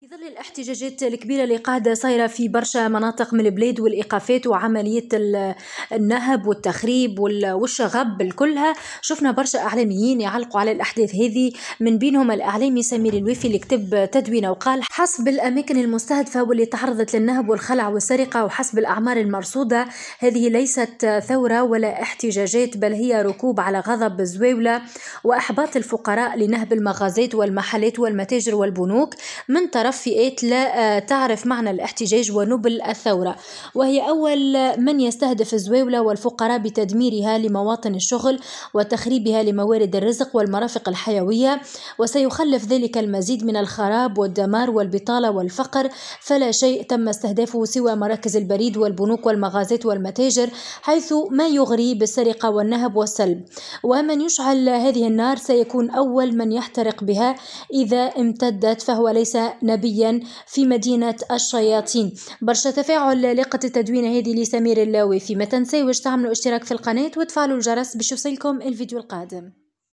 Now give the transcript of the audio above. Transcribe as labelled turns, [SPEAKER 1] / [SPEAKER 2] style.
[SPEAKER 1] في ظل الاحتجاجات الكبيرة اللي قاعدة صايرة في برشا مناطق من البلاد والإيقافات وعملية النهب والتخريب والشغب كلها شفنا برشا إعلاميين يعلقوا على الأحداث هذه من بينهم الإعلامي سمير الوفي اللي كتب تدوينة وقال حسب الأماكن المستهدفة واللي تعرضت للنهب والخلع والسرقة وحسب الأعمار المرصودة هذه ليست ثورة ولا احتجاجات بل هي ركوب على غضب الزويوله وإحباط الفقراء لنهب المغازات والمحلات والمتاجر والبنوك من طرف المترفئات لا آه، تعرف معنى الاحتجاج ونبل الثورة وهي أول من يستهدف الزويولة والفقراء بتدميرها لمواطن الشغل وتخريبها لموارد الرزق والمرافق الحيوية وسيخلف ذلك المزيد من الخراب والدمار والبطالة والفقر فلا شيء تم استهدافه سوى مراكز البريد والبنوك والمغازات والمتاجر حيث ما يغري بالسرقة والنهب والسلب ومن يشعل هذه النار سيكون أول من يحترق بها إذا امتدت فهو ليس نبي نبيا في مدينة الشياطين برشا تفاعل لقة التدوينة هذه لسمير اللاوي فيما تنساوش تعملوا اشتراك في القناة وتفعلوا الجرس باش يوصلكم الفيديو القادم